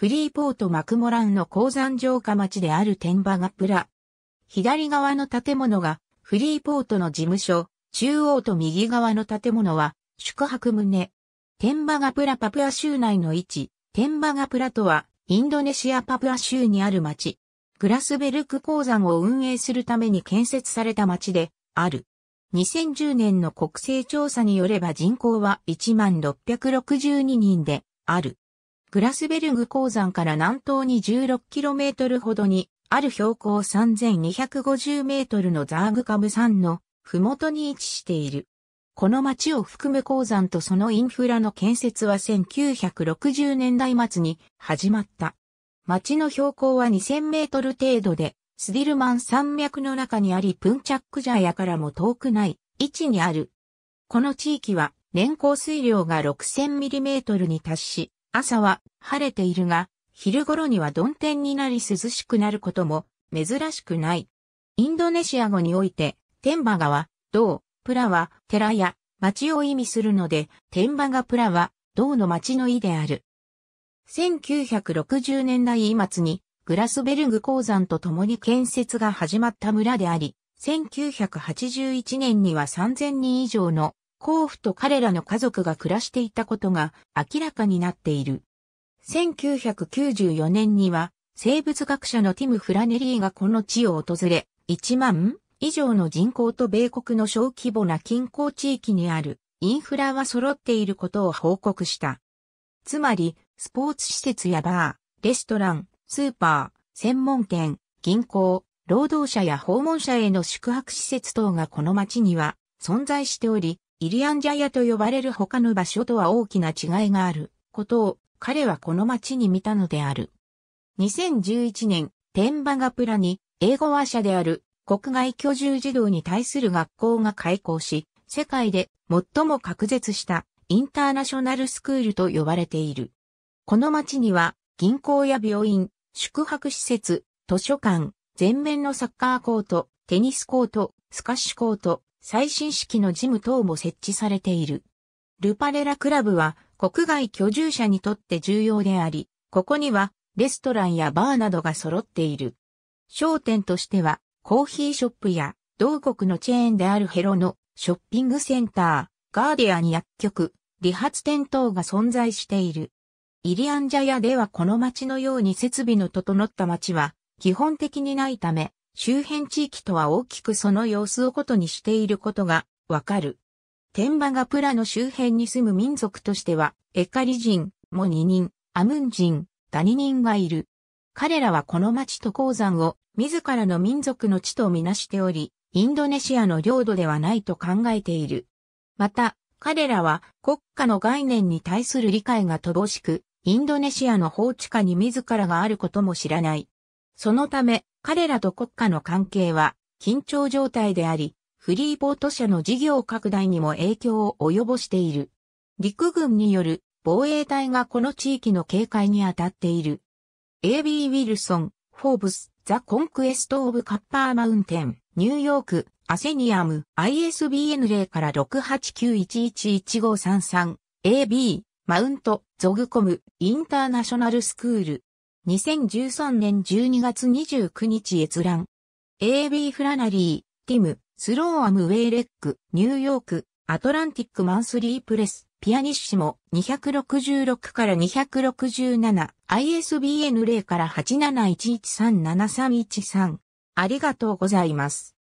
フリーポートマクモランの鉱山城下町である天バがプラ。左側の建物がフリーポートの事務所、中央と右側の建物は宿泊棟。天バがプラパプア州内の位置、天バがプラとはインドネシアパプア州にある町。グラスベルク鉱山を運営するために建設された町である。2010年の国勢調査によれば人口は1662人である。グラスベルグ鉱山から南東に 16km ほどに、ある標高 3250m のザーグカブ山の麓に位置している。この町を含む鉱山とそのインフラの建設は1960年代末に始まった。町の標高は2000メートル程度で、スディルマン山脈の中にありプンチャックジャヤからも遠くない位置にある。この地域は年降水量が6 0 0 0トルに達し、朝は晴れているが、昼頃には曇天になり涼しくなることも珍しくない。インドネシア語において、天馬川、銅、プラは寺や町を意味するので、天馬がプラは銅の町の意である。1960年代末にグラスベルグ鉱山と共に建設が始まった村であり、1981年には3000人以上の甲府と彼らの家族が暮らしていたことが明らかになっている。1994年には生物学者のティム・フラネリーがこの地を訪れ、1万以上の人口と米国の小規模な近郊地域にあるインフラは揃っていることを報告した。つまり、スポーツ施設やバー、レストラン、スーパー、専門店、銀行、労働者や訪問者への宿泊施設等がこの町には存在しており、イリアンジャヤと呼ばれる他の場所とは大きな違いがあることを彼はこの町に見たのである。2011年、テンバガプラに英語話者である国外居住児童に対する学校が開校し、世界で最も隔絶したインターナショナルスクールと呼ばれている。この町には銀行や病院、宿泊施設、図書館、全面のサッカーコート、テニスコート、スカッシュコート、最新式のジム等も設置されている。ルパレラクラブは国外居住者にとって重要であり、ここにはレストランやバーなどが揃っている。商店としてはコーヒーショップや同国のチェーンであるヘロのショッピングセンター、ガーディアン薬局、理髪店等が存在している。イリアンジャヤではこの街のように設備の整った街は基本的にないため、周辺地域とは大きくその様子をことにしていることがわかる。天馬がプラの周辺に住む民族としては、エカリ人、モニ人、アムン人、ダニ人がいる。彼らはこの町と鉱山を自らの民族の地とみなしており、インドネシアの領土ではないと考えている。また、彼らは国家の概念に対する理解が乏しく、インドネシアの法地下に自らがあることも知らない。そのため、彼らと国家の関係は緊張状態であり、フリーボート社の事業拡大にも影響を及ぼしている。陸軍による防衛隊がこの地域の警戒に当たっている。A.B. ウィルソン、フォーブス、ザ・コンクエスト・オブ・カッパー・マウンテン、ニューヨーク、アセニアム、ISBN 0から689111533、AB、マウント、ゾグコム、インターナショナルスクール、2013年12月29日閲覧。AB フラナリー、ティム、スローアムウェイレック、ニューヨーク、アトランティックマンスリープレス、ピアニッシモ、266から267、ISBN 0から871137313。ありがとうございます。